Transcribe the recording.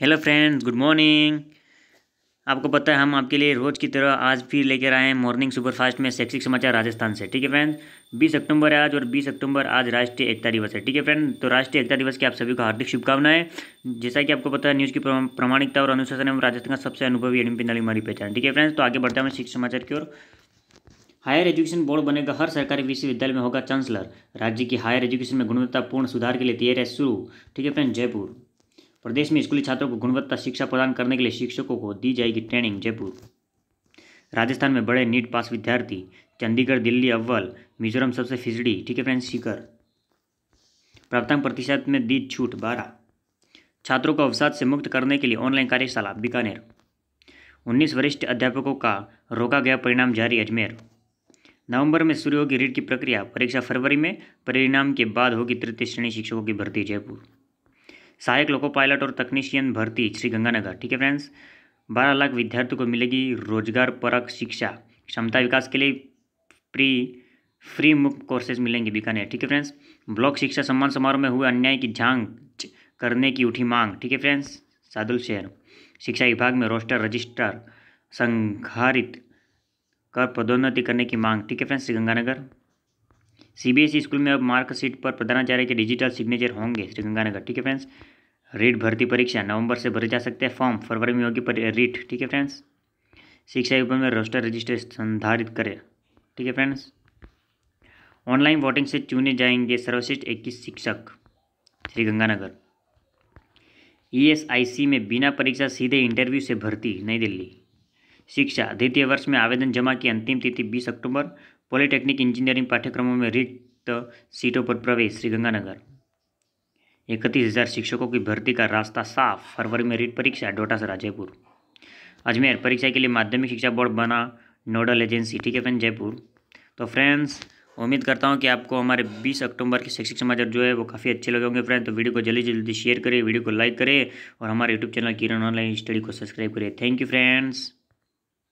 hello friends good morning आपको पता है हम आपके लिए रोज़ की तरह आज फिर लेकर आए हैं मॉर्निंग सुपरफास्ट में शैक्षिक समाचार राजस्थान से ठीक है फ्रेंड्स बीस अक्टूबर है आज और बीस अक्टूबर आज राष्ट्रीय एकता दिवस है ठीक है फ्रेंड तो राष्ट्रीय एकता दिवस की आप सभी को हार्दिक शुभकामनाएं जैसा कि आपको पता है न्यूज़ की प्रमाणिकता और अनुशासन एवं राजस्थान का सबसे अनुभवी एडमिन नाली हमारी पहचान ठीक है फ्रेंड्स तो आगे बढ़ते हैं शिक्षा समाचार की ओर हायर एजुकेशन बोर्ड बनेगा हर सरकारी विश्वविद्यालय में होगा चांसलर राज्य की हायर एजुकेशन में गुणवत्तापूर्ण सुधार के लिए है शुरू ठीक है फ्रेंड जयपुर प्रदेश में स्कूली छात्रों को गुणवत्ता शिक्षा प्रदान करने के लिए शिक्षकों को दी जाएगी ट्रेनिंग जयपुर राजस्थान में बड़े नीट पास विद्यार्थी चंडीगढ़ दिल्ली अव्वल मिजोरम सबसे फिजड़ी ठीक है फ्रेंड्स शिखर प्राप्तांक प्रतिशत में दी छूट बारह छात्रों को अवसाद से मुक्त करने के लिए ऑनलाइन कार्यशाला बीकानेर उन्नीस वरिष्ठ अध्यापकों का रोका गया परिणाम जारी अजमेर नवंबर में शुरू होगी रीट की प्रक्रिया परीक्षा फरवरी में परिणाम के बाद होगी तृतीय श्रेणी शिक्षकों की भर्ती जयपुर सहायक लोको पायलट और तकनीशियन भर्ती श्रीगंगानगर ठीक है फ्रेंड्स बारह लाख विद्यार्थियों को मिलेगी रोजगार परक शिक्षा क्षमता विकास के लिए फ्री फ्री मुफ्त कोर्सेज मिलेंगे बीकानेर ठीक है फ्रेंड्स ब्लॉक शिक्षा सम्मान समारोह में हुए अन्याय की झांक करने की उठी मांग ठीक है फ्रेंड्स सादुल शहर शिक्षा विभाग में रोस्टर रजिस्ट्रार संघारित कर पदोन्नति करने की मांग ठीक है फ्रेंड्स श्रीगंगानगर ई स्कूल में अब मार्कशीट पर प्रधानाचार्य के डिजिटल सिग्नेचर होंगे श्रीगंगानगर ठीक है फ्रेंड्स रीट भर्ती परीक्षा नवंबर से भरे जा सकते हैं फॉर्म फरवरी में होगी रीट ठीक है फ्रेंड्स शिक्षा विभाग में रोस्टर रजिस्ट्रेशन संधारित करें ठीक है फ्रेंड्स ऑनलाइन वोटिंग से चुने जाएंगे सर्वश्रेष्ठ इक्कीस शिक्षक श्रीगंगानगर ईएसआईसी में बिना परीक्षा सीधे इंटरव्यू से भर्ती नई दिल्ली शिक्षा द्वितीय वर्ष में आवेदन जमा की अंतिम तिथि बीस अक्टूबर पॉलिटेक्निक इंजीनियरिंग पाठ्यक्रमों में रिक्त सीटों पर प्रवेश श्रीगंगानगर इकतीस हज़ार शिक्षकों की भर्ती का रास्ता साफ फरवरी में रीट परीक्षा डोटा से राजयपुर अजमेर परीक्षा के लिए माध्यमिक शिक्षा बोर्ड बना नोडल एजेंसी ठीक है फ्रेंड जयपुर तो फ्रेंड्स उम्मीद करता हूँ कि आपको हमारे 20 अक्टूबर के शैक्षिक समाचार जो है वो काफ़ी अच्छे लगे होंगे फ्रेंड तो वीडियो को जल्दी जल्दी शेयर करें वीडियो को लाइक करें और हमारे YouTube channel Kiran online study को सब्सक्राइब करें थैंक यू फ्रेंड्स